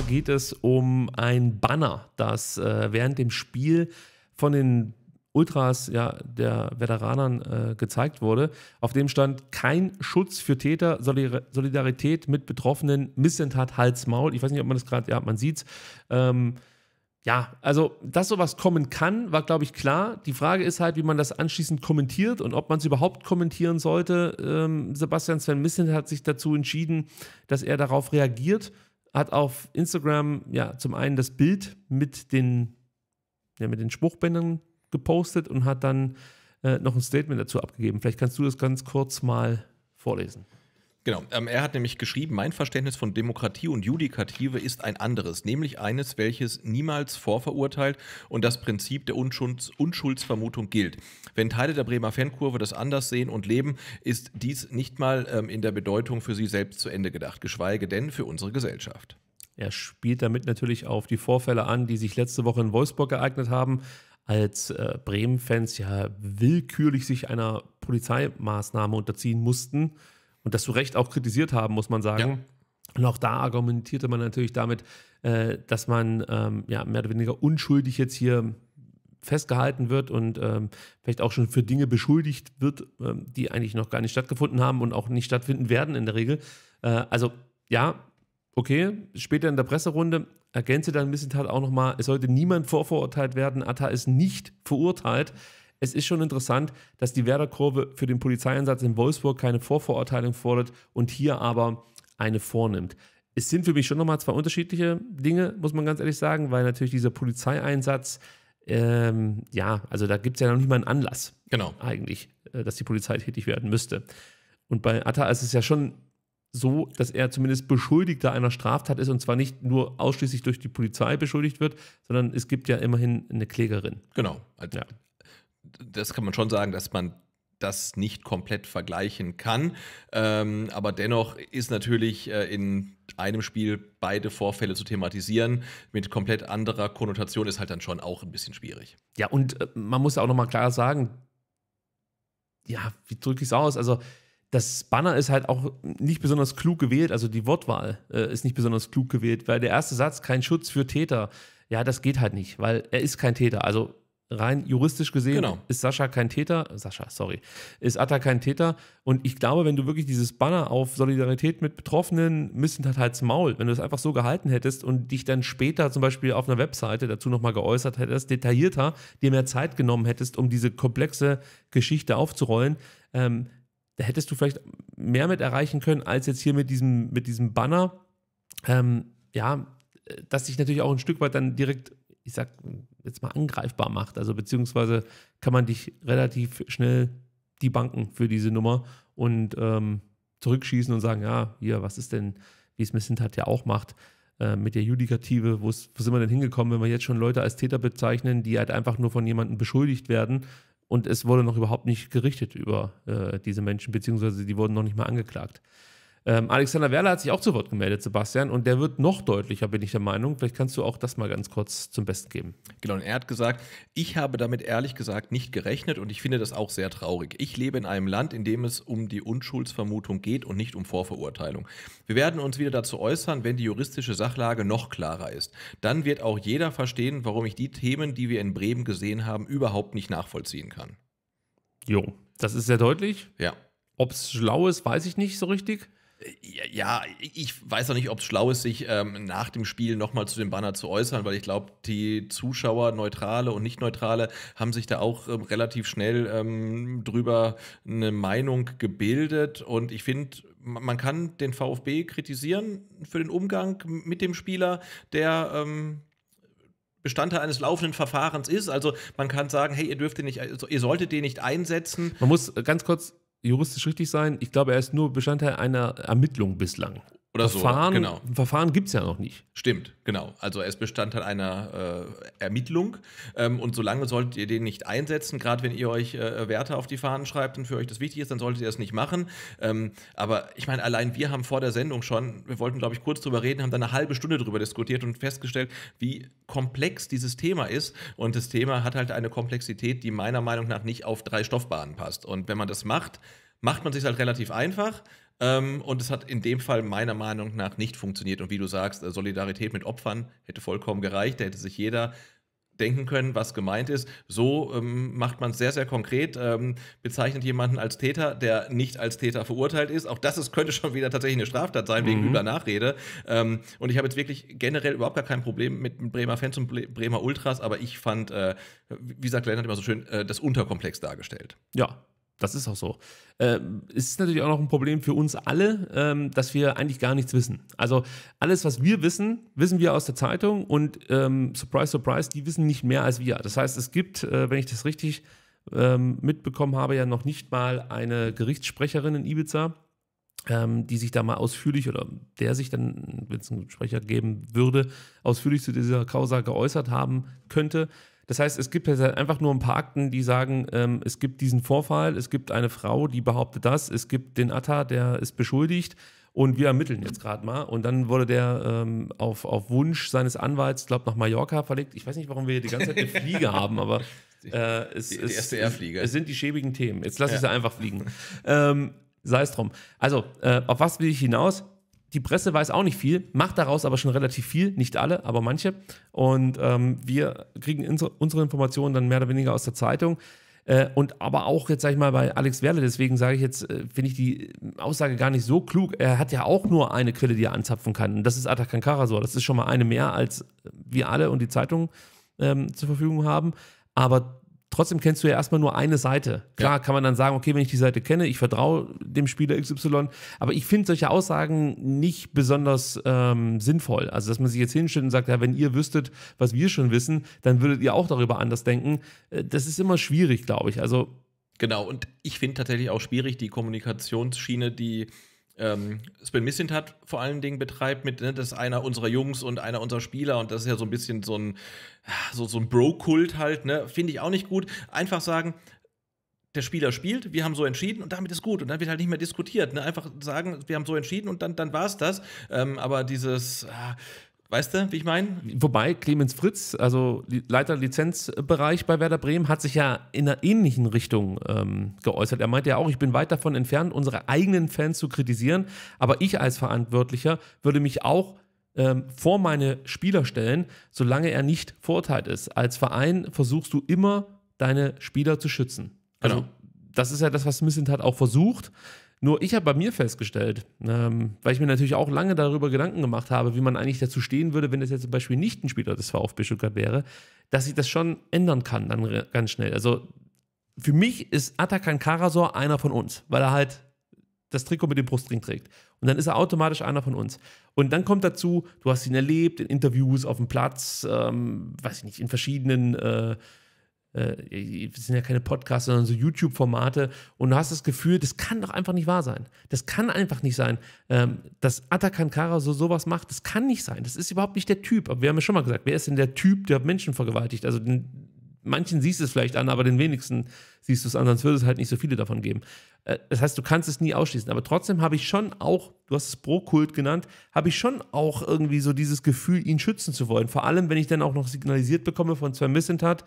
zwar geht es um ein Banner, das äh, während dem Spiel von den Ultras ja, der Veteranern äh, gezeigt wurde. Auf dem stand kein Schutz für Täter, Solidarität mit Betroffenen, Missentat Hals Maul. Ich weiß nicht, ob man das gerade, ja, man sieht's. Ähm, ja, also, dass sowas kommen kann, war, glaube ich, klar. Die Frage ist halt, wie man das anschließend kommentiert und ob man es überhaupt kommentieren sollte. Ähm, Sebastian Sven Missen hat sich dazu entschieden, dass er darauf reagiert hat auf Instagram ja zum einen das Bild mit den, ja, mit den Spruchbändern gepostet und hat dann äh, noch ein Statement dazu abgegeben. Vielleicht kannst du das ganz kurz mal vorlesen. Genau, ähm, er hat nämlich geschrieben, mein Verständnis von Demokratie und Judikative ist ein anderes, nämlich eines, welches niemals vorverurteilt und das Prinzip der Unschulds Unschuldsvermutung gilt. Wenn Teile der Bremer Fankurve das anders sehen und leben, ist dies nicht mal ähm, in der Bedeutung für sie selbst zu Ende gedacht, geschweige denn für unsere Gesellschaft. Er spielt damit natürlich auf die Vorfälle an, die sich letzte Woche in Wolfsburg ereignet haben, als äh, Bremen-Fans ja willkürlich sich einer Polizeimaßnahme unterziehen mussten und das zu Recht auch kritisiert haben, muss man sagen. Ja. Und auch da argumentierte man natürlich damit, äh, dass man ähm, ja, mehr oder weniger unschuldig jetzt hier festgehalten wird und ähm, vielleicht auch schon für Dinge beschuldigt wird, ähm, die eigentlich noch gar nicht stattgefunden haben und auch nicht stattfinden werden in der Regel. Äh, also ja, okay, später in der Presserunde ergänze dann ein bisschen Tat auch nochmal, es sollte niemand vorverurteilt werden. Atta ist nicht verurteilt es ist schon interessant, dass die Werder-Kurve für den Polizeieinsatz in Wolfsburg keine Vorverurteilung fordert und hier aber eine vornimmt. Es sind für mich schon nochmal zwei unterschiedliche Dinge, muss man ganz ehrlich sagen, weil natürlich dieser Polizeieinsatz, ähm, ja, also da gibt es ja noch nicht mal einen Anlass. Genau. Eigentlich, äh, dass die Polizei tätig werden müsste. Und bei Atta ist es ja schon so, dass er zumindest Beschuldigter einer Straftat ist und zwar nicht nur ausschließlich durch die Polizei beschuldigt wird, sondern es gibt ja immerhin eine Klägerin. Genau, als ja das kann man schon sagen, dass man das nicht komplett vergleichen kann. Ähm, aber dennoch ist natürlich äh, in einem Spiel beide Vorfälle zu thematisieren mit komplett anderer Konnotation ist halt dann schon auch ein bisschen schwierig. Ja, und äh, man muss auch nochmal klar sagen, ja, wie drücke ich es aus? Also das Banner ist halt auch nicht besonders klug gewählt, also die Wortwahl äh, ist nicht besonders klug gewählt, weil der erste Satz, kein Schutz für Täter, ja, das geht halt nicht, weil er ist kein Täter. Also rein juristisch gesehen genau. ist Sascha kein Täter, Sascha, sorry, ist Atta kein Täter. Und ich glaube, wenn du wirklich dieses Banner auf Solidarität mit Betroffenen missend hat halt's Maul, wenn du es einfach so gehalten hättest und dich dann später zum Beispiel auf einer Webseite dazu nochmal geäußert hättest, detaillierter, dir mehr Zeit genommen hättest, um diese komplexe Geschichte aufzurollen, ähm, da hättest du vielleicht mehr mit erreichen können, als jetzt hier mit diesem, mit diesem Banner. Ähm, ja, äh, dass dich natürlich auch ein Stück weit dann direkt ich sag jetzt mal, angreifbar macht. Also beziehungsweise kann man dich relativ schnell die Banken für diese Nummer und ähm, zurückschießen und sagen, ja, hier, was ist denn, wie es Miss Hintat ja auch macht, äh, mit der Judikative, wo sind wir denn hingekommen, wenn wir jetzt schon Leute als Täter bezeichnen, die halt einfach nur von jemandem beschuldigt werden und es wurde noch überhaupt nicht gerichtet über äh, diese Menschen, beziehungsweise die wurden noch nicht mal angeklagt. Ähm, Alexander Werler hat sich auch zu Wort gemeldet, Sebastian, und der wird noch deutlicher, bin ich der Meinung. Vielleicht kannst du auch das mal ganz kurz zum Besten geben. Genau, und er hat gesagt, ich habe damit ehrlich gesagt nicht gerechnet und ich finde das auch sehr traurig. Ich lebe in einem Land, in dem es um die Unschuldsvermutung geht und nicht um Vorverurteilung. Wir werden uns wieder dazu äußern, wenn die juristische Sachlage noch klarer ist. Dann wird auch jeder verstehen, warum ich die Themen, die wir in Bremen gesehen haben, überhaupt nicht nachvollziehen kann. Jo, das ist sehr deutlich. Ja. Ob es schlau ist, weiß ich nicht so richtig. Ja, ich weiß auch nicht, ob es schlau ist, sich ähm, nach dem Spiel nochmal zu dem Banner zu äußern, weil ich glaube, die Zuschauer, Neutrale und Nicht-Neutrale, haben sich da auch ähm, relativ schnell ähm, drüber eine Meinung gebildet. Und ich finde, man kann den VfB kritisieren für den Umgang mit dem Spieler, der ähm, Bestandteil eines laufenden Verfahrens ist. Also man kann sagen, hey, ihr dürft den nicht, also, ihr solltet den nicht einsetzen. Man muss äh, ganz kurz juristisch richtig sein. Ich glaube, er ist nur Bestandteil einer Ermittlung bislang. Oder Verfahren, so, genau. Ein Verfahren gibt es ja noch nicht. Stimmt, genau. Also es ist Bestandteil halt einer äh, Ermittlung ähm, und solange solltet ihr den nicht einsetzen, gerade wenn ihr euch äh, Werte auf die Fahnen schreibt und für euch das wichtig ist, dann solltet ihr das nicht machen. Ähm, aber ich meine, allein wir haben vor der Sendung schon, wir wollten glaube ich kurz drüber reden, haben dann eine halbe Stunde drüber diskutiert und festgestellt, wie komplex dieses Thema ist und das Thema hat halt eine Komplexität, die meiner Meinung nach nicht auf drei Stoffbahnen passt. Und wenn man das macht, macht man sich halt relativ einfach ähm, und es hat in dem Fall meiner Meinung nach nicht funktioniert. Und wie du sagst, äh, Solidarität mit Opfern hätte vollkommen gereicht. Da hätte sich jeder denken können, was gemeint ist. So ähm, macht man es sehr, sehr konkret, ähm, bezeichnet jemanden als Täter, der nicht als Täter verurteilt ist. Auch das ist, könnte schon wieder tatsächlich eine Straftat sein, mhm. wegen übler Nachrede. Ähm, und ich habe jetzt wirklich generell überhaupt gar kein Problem mit Bremer Fans und Bremer Ultras, aber ich fand, äh, wie sagt Lennart immer so schön, äh, das Unterkomplex dargestellt. Ja, das ist auch so. Ähm, es ist natürlich auch noch ein Problem für uns alle, ähm, dass wir eigentlich gar nichts wissen. Also alles, was wir wissen, wissen wir aus der Zeitung und ähm, surprise, surprise, die wissen nicht mehr als wir. Das heißt, es gibt, äh, wenn ich das richtig ähm, mitbekommen habe, ja noch nicht mal eine Gerichtssprecherin in Ibiza, ähm, die sich da mal ausführlich oder der sich dann, wenn es einen Sprecher geben würde, ausführlich zu dieser Causa geäußert haben könnte. Das heißt, es gibt jetzt halt einfach nur ein paar Akten, die sagen, ähm, es gibt diesen Vorfall, es gibt eine Frau, die behauptet das, es gibt den Atta, der ist beschuldigt und wir ermitteln jetzt gerade mal. Und dann wurde der ähm, auf, auf Wunsch seines Anwalts, glaube nach Mallorca verlegt. Ich weiß nicht, warum wir hier die ganze Zeit eine Fliege haben, aber äh, es, die, die es, es, es, sind die schäbigen Themen. Jetzt lasse ja. ich sie einfach fliegen. ähm, sei es drum. Also, äh, auf was will ich hinaus? Die Presse weiß auch nicht viel, macht daraus aber schon relativ viel, nicht alle, aber manche. Und ähm, wir kriegen unsere Informationen dann mehr oder weniger aus der Zeitung. Äh, und aber auch jetzt, sag ich mal, bei Alex Werle, deswegen sage ich jetzt, äh, finde ich die Aussage gar nicht so klug. Er hat ja auch nur eine Quelle, die er anzapfen kann. Und das ist Atakan Karasor. Das ist schon mal eine mehr, als wir alle und die Zeitung ähm, zur Verfügung haben. Aber Trotzdem kennst du ja erstmal nur eine Seite. Klar ja. kann man dann sagen, okay, wenn ich die Seite kenne, ich vertraue dem Spieler XY. Aber ich finde solche Aussagen nicht besonders ähm, sinnvoll. Also, dass man sich jetzt hinstellt und sagt, ja, wenn ihr wüsstet, was wir schon wissen, dann würdet ihr auch darüber anders denken. Äh, das ist immer schwierig, glaube ich. Also. Genau, und ich finde tatsächlich auch schwierig die Kommunikationsschiene, die ähm, Missing Missintat vor allen Dingen betreibt, mit, ne, das ist einer unserer Jungs und einer unserer Spieler und das ist ja so ein bisschen so ein, ah, so, so ein Bro-Kult halt, ne? Finde ich auch nicht gut. Einfach sagen, der Spieler spielt, wir haben so entschieden und damit ist gut. Und dann wird halt nicht mehr diskutiert. Ne? Einfach sagen, wir haben so entschieden und dann, dann war es das. Ähm, aber dieses, ah, Weißt du, wie ich meine? Wobei Clemens Fritz, also Leiter Lizenzbereich bei Werder Bremen, hat sich ja in einer ähnlichen Richtung ähm, geäußert. Er meinte ja auch, ich bin weit davon entfernt, unsere eigenen Fans zu kritisieren, aber ich als Verantwortlicher würde mich auch ähm, vor meine Spieler stellen, solange er nicht verurteilt ist. Als Verein versuchst du immer, deine Spieler zu schützen. Also, genau. das ist ja das, was Missentat auch versucht. Nur ich habe bei mir festgestellt, ähm, weil ich mir natürlich auch lange darüber Gedanken gemacht habe, wie man eigentlich dazu stehen würde, wenn das jetzt zum Beispiel nicht ein Spieler des VfB Stuttgart wäre, dass ich das schon ändern kann dann ganz schnell. Also für mich ist Atakan Karasor einer von uns, weil er halt das Trikot mit dem Brustring trägt. Und dann ist er automatisch einer von uns. Und dann kommt dazu, du hast ihn erlebt in Interviews, auf dem Platz, ähm, weiß ich nicht, in verschiedenen äh, äh, das sind ja keine Podcasts, sondern so YouTube-Formate und du hast das Gefühl, das kann doch einfach nicht wahr sein. Das kann einfach nicht sein, ähm, dass Atakan Kara so sowas macht. Das kann nicht sein. Das ist überhaupt nicht der Typ. Aber wir haben ja schon mal gesagt, wer ist denn der Typ, der Menschen vergewaltigt? Also den, manchen siehst du es vielleicht an, aber den wenigsten siehst du es an, sonst würde es halt nicht so viele davon geben. Äh, das heißt, du kannst es nie ausschließen. Aber trotzdem habe ich schon auch, du hast es Pro-Kult genannt, habe ich schon auch irgendwie so dieses Gefühl, ihn schützen zu wollen. Vor allem, wenn ich dann auch noch signalisiert bekomme von zwei Missentat,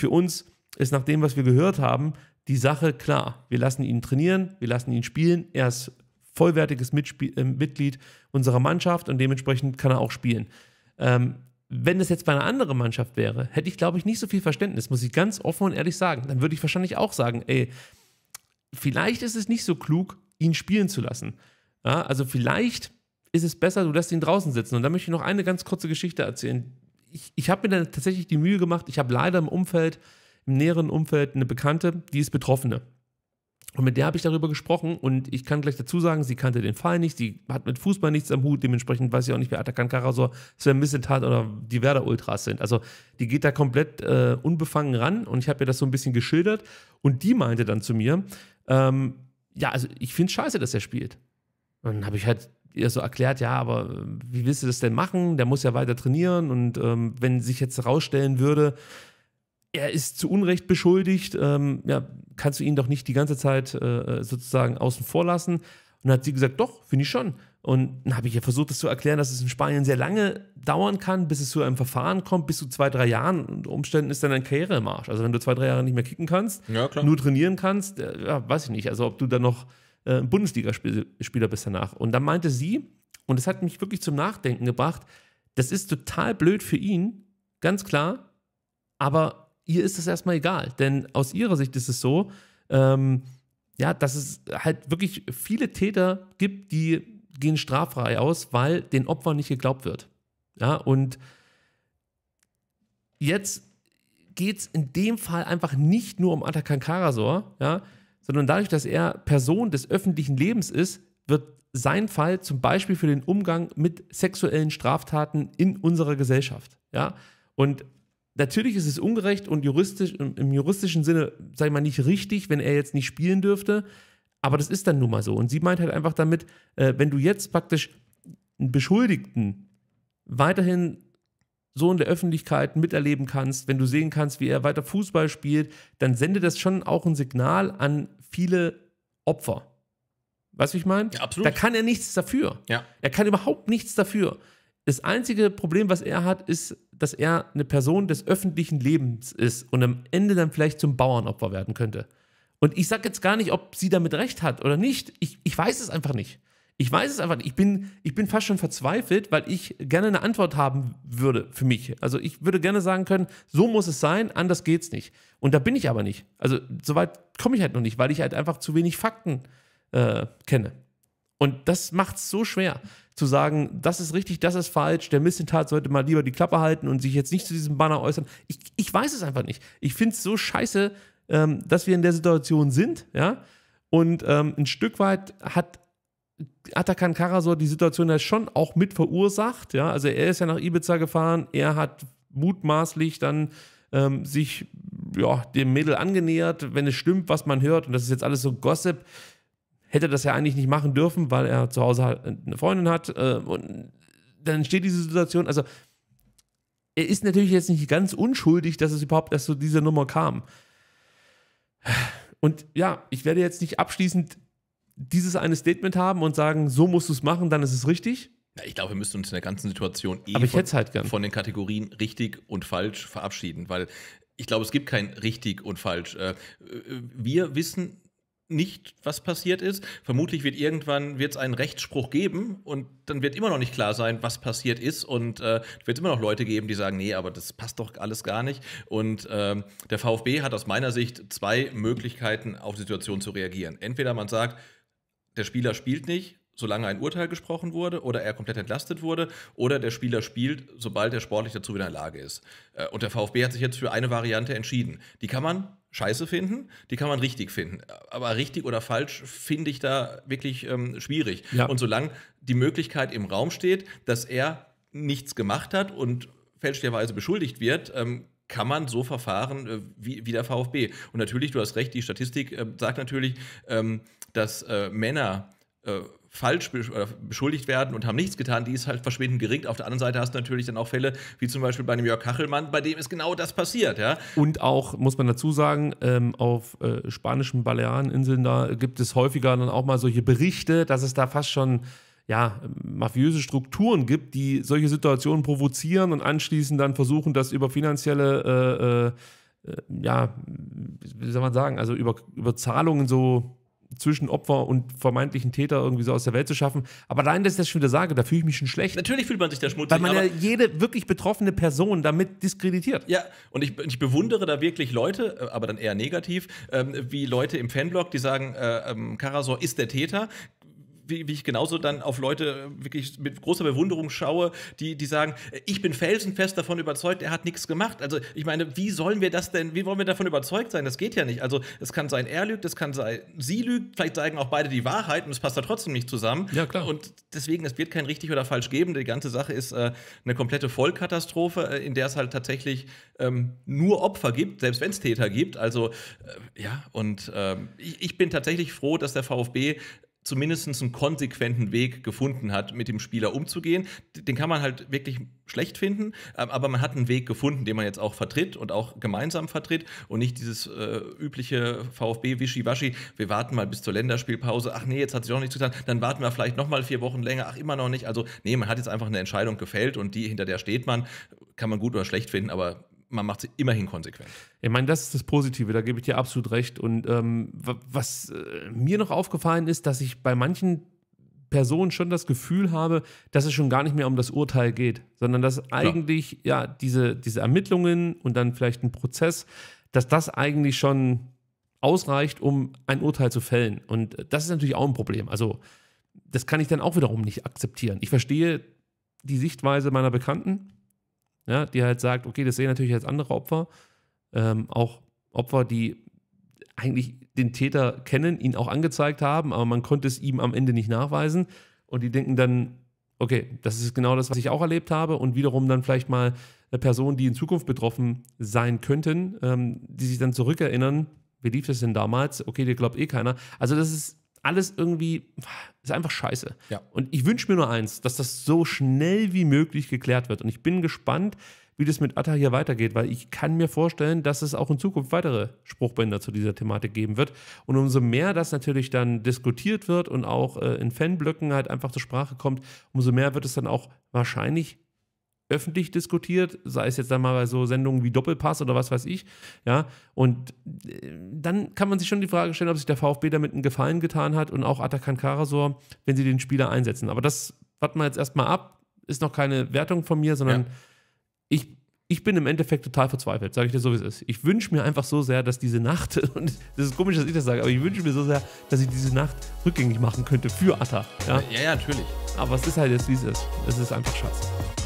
für uns ist nach dem, was wir gehört haben, die Sache klar. Wir lassen ihn trainieren, wir lassen ihn spielen. Er ist vollwertiges Mitspie äh, Mitglied unserer Mannschaft und dementsprechend kann er auch spielen. Ähm, wenn das jetzt bei einer anderen Mannschaft wäre, hätte ich, glaube ich, nicht so viel Verständnis, muss ich ganz offen und ehrlich sagen. Dann würde ich wahrscheinlich auch sagen, ey, vielleicht ist es nicht so klug, ihn spielen zu lassen. Ja, also vielleicht ist es besser, du lässt ihn draußen sitzen. Und da möchte ich noch eine ganz kurze Geschichte erzählen, ich, ich habe mir dann tatsächlich die Mühe gemacht. Ich habe leider im Umfeld, im näheren Umfeld eine Bekannte, die ist Betroffene. Und mit der habe ich darüber gesprochen und ich kann gleich dazu sagen, sie kannte den Fall nicht, sie hat mit Fußball nichts am Hut, dementsprechend weiß ich auch nicht, wer Atakan Karasor, Sven Missentat oder die Werder Ultras sind. Also die geht da komplett äh, unbefangen ran und ich habe ihr das so ein bisschen geschildert und die meinte dann zu mir, ähm, ja, also ich finde scheiße, dass er spielt. Und dann habe ich halt ihr so erklärt, ja, aber ähm, wie willst du das denn machen? Der muss ja weiter trainieren und ähm, wenn sich jetzt herausstellen würde, er ist zu Unrecht beschuldigt, ähm, ja, kannst du ihn doch nicht die ganze Zeit äh, äh sozusagen außen vor lassen. Und dann hat sie gesagt, doch, finde ich schon. Und dann habe ich ja versucht, das zu erklären, dass es in Spanien sehr lange dauern kann, bis es zu einem Verfahren kommt, bis zu zwei, drei Jahren. Unter Umständen ist dann ein Karriere im Arsch. Also wenn du zwei, drei Jahre nicht mehr kicken kannst, ja, nur trainieren kannst, äh, ja, weiß ich nicht. Also ob du dann noch äh, Bundesligaspieler bist danach. Und dann meinte sie, und das hat mich wirklich zum Nachdenken gebracht, das ist total blöd für ihn, ganz klar, aber ihr ist es erstmal egal. Denn aus ihrer Sicht ist es so, ähm, ja, dass es halt wirklich viele Täter gibt, die gehen straffrei aus, weil den Opfern nicht geglaubt wird. Ja, und jetzt geht es in dem Fall einfach nicht nur um Atakan Karasor, ja, sondern dadurch, dass er Person des öffentlichen Lebens ist, wird sein Fall zum Beispiel für den Umgang mit sexuellen Straftaten in unserer Gesellschaft. Ja? Und natürlich ist es ungerecht und juristisch, im juristischen Sinne, sag ich mal, nicht richtig, wenn er jetzt nicht spielen dürfte. Aber das ist dann nun mal so. Und sie meint halt einfach damit, äh, wenn du jetzt praktisch einen Beschuldigten weiterhin so in der Öffentlichkeit miterleben kannst, wenn du sehen kannst, wie er weiter Fußball spielt, dann sendet das schon auch ein Signal an viele Opfer. Weißt du, ich meine? Ja, absolut. Da kann er nichts dafür. Ja. Er kann überhaupt nichts dafür. Das einzige Problem, was er hat, ist, dass er eine Person des öffentlichen Lebens ist und am Ende dann vielleicht zum Bauernopfer werden könnte. Und ich sage jetzt gar nicht, ob sie damit recht hat oder nicht. Ich, ich weiß es einfach nicht. Ich weiß es einfach nicht. Ich bin, ich bin fast schon verzweifelt, weil ich gerne eine Antwort haben würde für mich. Also ich würde gerne sagen können, so muss es sein, anders geht's nicht. Und da bin ich aber nicht. Also soweit komme ich halt noch nicht, weil ich halt einfach zu wenig Fakten äh, kenne. Und das macht es so schwer zu sagen, das ist richtig, das ist falsch, der Missentat sollte mal lieber die Klappe halten und sich jetzt nicht zu diesem Banner äußern. Ich, ich weiß es einfach nicht. Ich finde es so scheiße, ähm, dass wir in der Situation sind, ja. Und ähm, ein Stück weit hat Atakan Karasor die Situation ja schon auch mit verursacht. Ja? Also er ist ja nach Ibiza gefahren, er hat mutmaßlich dann ähm, sich ja, dem Mädel angenähert, wenn es stimmt, was man hört, und das ist jetzt alles so Gossip, hätte das ja eigentlich nicht machen dürfen, weil er zu Hause halt eine Freundin hat. Äh, und dann entsteht diese Situation. Also er ist natürlich jetzt nicht ganz unschuldig, dass es überhaupt erst so dieser Nummer kam. Und ja, ich werde jetzt nicht abschließend dieses eine Statement haben und sagen, so musst du es machen, dann ist es richtig? Ja, ich glaube, wir müssen uns in der ganzen Situation eh von, halt von, den Kategorien richtig und falsch verabschieden, weil ich glaube, es gibt kein richtig und falsch. Äh, äh, wir wissen nicht, was passiert ist. Vermutlich wird irgendwann wird's einen Rechtsspruch geben und dann wird immer noch nicht klar sein, was passiert ist und äh, wird immer noch Leute geben, die sagen, nee, aber das passt doch alles gar nicht. Und äh, der VfB hat aus meiner Sicht zwei Möglichkeiten, auf die Situation zu reagieren. Entweder man sagt, der Spieler spielt nicht, solange ein Urteil gesprochen wurde oder er komplett entlastet wurde oder der Spieler spielt, sobald er sportlich dazu wieder in der Lage ist. Äh, und der VfB hat sich jetzt für eine Variante entschieden. Die kann man scheiße finden, die kann man richtig finden. Aber richtig oder falsch finde ich da wirklich ähm, schwierig. Ja. Und solange die Möglichkeit im Raum steht, dass er nichts gemacht hat und fälschlicherweise beschuldigt wird, ähm, kann man so verfahren äh, wie, wie, der VfB. Und natürlich, du hast recht, die Statistik äh, sagt natürlich, ähm, dass äh, Männer äh, falsch beschuldigt werden und haben nichts getan, die ist halt verschwindend gering. Auf der anderen Seite hast du natürlich dann auch Fälle, wie zum Beispiel bei dem Jörg Kachelmann, bei dem ist genau das passiert. Ja? Und auch, muss man dazu sagen, ähm, auf äh, spanischen Baleareninseln, da gibt es häufiger dann auch mal solche Berichte, dass es da fast schon ja, mafiöse Strukturen gibt, die solche Situationen provozieren und anschließend dann versuchen, das über finanzielle, äh, äh, äh ja, wie soll man sagen, also über, über Zahlungen so zwischen Opfer und vermeintlichen Täter irgendwie so aus der Welt zu schaffen. Aber allein, dass ich das schon wieder sage, da fühle ich mich schon schlecht. Natürlich fühlt man sich da schmutzig. Weil man ja jede wirklich betroffene Person damit diskreditiert. Ja, und ich, ich bewundere da wirklich Leute, äh, aber dann eher negativ, ähm, wie Leute im Fanblog, die sagen, äh, ähm, Karasor ist der Täter wie, wie ich genauso dann auf Leute äh, wirklich mit großer Bewunderung schaue, die, die sagen, äh, ich bin felsenfest davon überzeugt, er hat nichts gemacht. Also ich meine, wie sollen wir das denn, wie wollen wir davon überzeugt sein? Das geht ja nicht. Also es kann sein, er lügt, es kann sein, sie lügt, vielleicht sagen auch beide die Wahrheit und es passt da trotzdem nicht zusammen. Ja, klar. Und deswegen, es wird kein richtig oder falsch geben. Die ganze Sache ist äh, eine komplette Vollkatastrophe, äh, in der es halt tatsächlich ähm, nur Opfer gibt, selbst wenn es Täter gibt. Also äh, ja, und äh, ich, ich bin tatsächlich froh, dass der VfB zumindest einen konsequenten Weg gefunden hat, mit dem Spieler umzugehen. Den kann man halt wirklich schlecht finden, ähm, aber man hat einen Weg gefunden, den man jetzt auch vertritt und auch gemeinsam vertritt und nicht dieses äh, übliche VfB-Wischiwaschi, wir warten mal bis zur Länderspielpause, ach nee, jetzt hat sich auch nichts getan, dann warten wir vielleicht nochmal vier Wochen länger, ach immer noch nicht. Also nee, man hat jetzt einfach eine Entscheidung gefällt und die, hinter der steht man, kann man gut oder schlecht finden, aber man macht sie immerhin konsequent. Ich meine, das ist das Positive, da gebe ich dir absolut recht. Und ähm, was äh, mir noch aufgefallen ist, dass ich bei manchen Personen schon das Gefühl habe, dass es schon gar nicht mehr um das Urteil geht, sondern dass eigentlich ja, ja diese, diese Ermittlungen und dann vielleicht ein Prozess, dass das eigentlich schon ausreicht, um ein Urteil zu fällen. Und das ist natürlich auch ein Problem. Also das kann ich dann auch wiederum nicht akzeptieren. Ich verstehe die Sichtweise meiner Bekannten, ja, die halt sagt, okay, das sehen natürlich jetzt andere Opfer, ähm, auch Opfer, die eigentlich den Täter kennen, ihn auch angezeigt haben, aber man konnte es ihm am Ende nicht nachweisen. Und die denken dann, okay, das ist genau das, was ich auch erlebt habe. Und wiederum dann vielleicht mal Personen, die in Zukunft betroffen sein könnten, ähm, die sich dann zurückerinnern, wie lief das denn damals? Okay, dir glaubt eh keiner. Also das ist alles irgendwie ist einfach scheiße. Ja. Und ich wünsche mir nur eins, dass das so schnell wie möglich geklärt wird. Und ich bin gespannt, wie das mit Atta hier weitergeht, weil ich kann mir vorstellen, dass es auch in Zukunft weitere Spruchbänder zu dieser Thematik geben wird. Und umso mehr das natürlich dann diskutiert wird und auch äh, in Fanblöcken halt einfach zur Sprache kommt, umso mehr wird es dann auch wahrscheinlich öffentlich diskutiert, sei es jetzt dann mal bei so Sendungen wie Doppelpass oder was weiß ich, ja, und äh, dann kann man sich schon die Frage stellen, ob sich der VfB damit einen Gefallen getan hat und auch Atakan Karasor, wenn sie den Spieler einsetzen. Aber das warten wir jetzt erstmal ab, ist noch keine Wertung von mir, sondern ja. ich ich bin im Endeffekt total verzweifelt, sage ich dir so, wie es ist. Ich wünsche mir einfach so sehr, dass diese Nacht, und das ist komisch, dass ich das sage, aber ich wünsche mir so sehr, dass ich diese Nacht rückgängig machen könnte für Atta. Ja, ja, ja natürlich. Aber es ist halt jetzt, wie es ist. Es ist einfach scheiße.